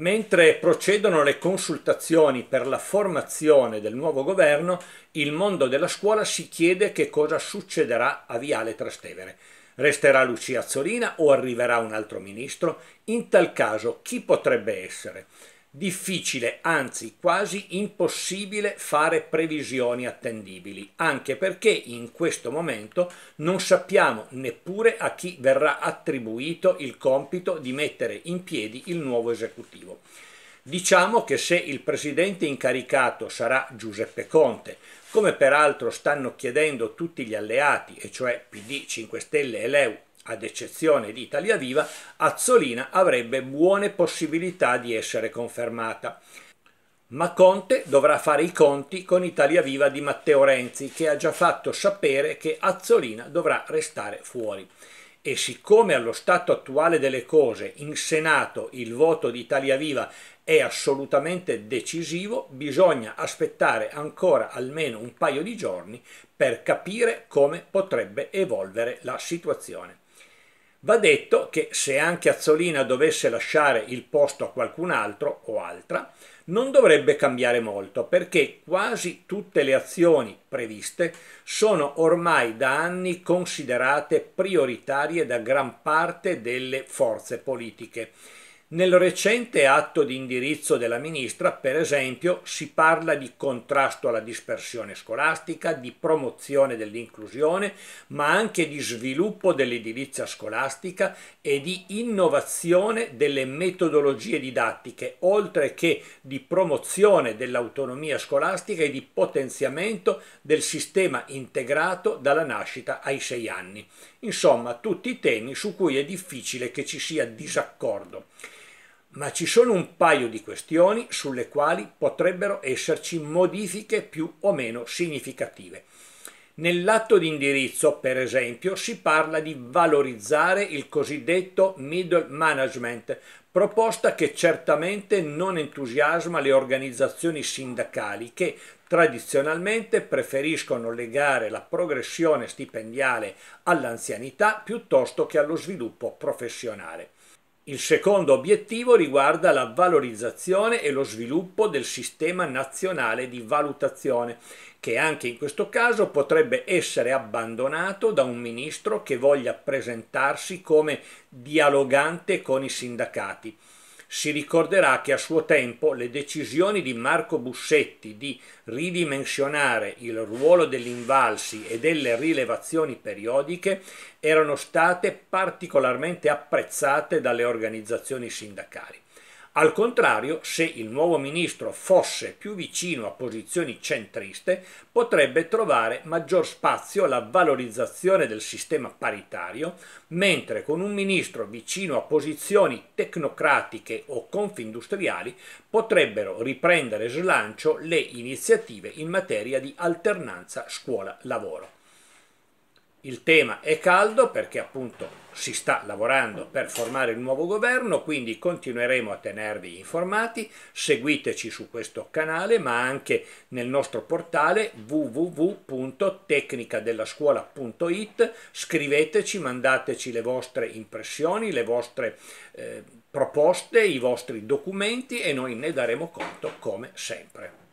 Mentre procedono le consultazioni per la formazione del nuovo governo, il mondo della scuola si chiede che cosa succederà a Viale Trastevere. Resterà Lucia Azzolina o arriverà un altro ministro? In tal caso chi potrebbe essere? difficile, anzi quasi impossibile fare previsioni attendibili, anche perché in questo momento non sappiamo neppure a chi verrà attribuito il compito di mettere in piedi il nuovo esecutivo. Diciamo che se il presidente incaricato sarà Giuseppe Conte, come peraltro stanno chiedendo tutti gli alleati, e cioè PD, 5 Stelle e Leu ad eccezione di Italia Viva, Azzolina avrebbe buone possibilità di essere confermata. Ma Conte dovrà fare i conti con Italia Viva di Matteo Renzi, che ha già fatto sapere che Azzolina dovrà restare fuori. E siccome allo stato attuale delle cose in Senato il voto di Italia Viva è assolutamente decisivo, bisogna aspettare ancora almeno un paio di giorni per capire come potrebbe evolvere la situazione. Va detto che se anche Azzolina dovesse lasciare il posto a qualcun altro o altra, non dovrebbe cambiare molto perché quasi tutte le azioni previste sono ormai da anni considerate prioritarie da gran parte delle forze politiche nel recente atto di indirizzo della ministra, per esempio, si parla di contrasto alla dispersione scolastica, di promozione dell'inclusione, ma anche di sviluppo dell'edilizia scolastica e di innovazione delle metodologie didattiche, oltre che di promozione dell'autonomia scolastica e di potenziamento del sistema integrato dalla nascita ai sei anni. Insomma, tutti temi su cui è difficile che ci sia disaccordo ma ci sono un paio di questioni sulle quali potrebbero esserci modifiche più o meno significative. Nell'atto di indirizzo, per esempio, si parla di valorizzare il cosiddetto middle management, proposta che certamente non entusiasma le organizzazioni sindacali che tradizionalmente preferiscono legare la progressione stipendiale all'anzianità piuttosto che allo sviluppo professionale. Il secondo obiettivo riguarda la valorizzazione e lo sviluppo del sistema nazionale di valutazione, che anche in questo caso potrebbe essere abbandonato da un ministro che voglia presentarsi come dialogante con i sindacati si ricorderà che a suo tempo le decisioni di Marco Bussetti di ridimensionare il ruolo degli invalsi e delle rilevazioni periodiche erano state particolarmente apprezzate dalle organizzazioni sindacali. Al contrario, se il nuovo ministro fosse più vicino a posizioni centriste, potrebbe trovare maggior spazio la valorizzazione del sistema paritario, mentre con un ministro vicino a posizioni tecnocratiche o confindustriali potrebbero riprendere slancio le iniziative in materia di alternanza scuola-lavoro. Il tema è caldo perché appunto si sta lavorando per formare il nuovo governo, quindi continueremo a tenervi informati, seguiteci su questo canale ma anche nel nostro portale www.tecnicadellascuola.it, scriveteci, mandateci le vostre impressioni, le vostre eh, proposte, i vostri documenti e noi ne daremo conto come sempre.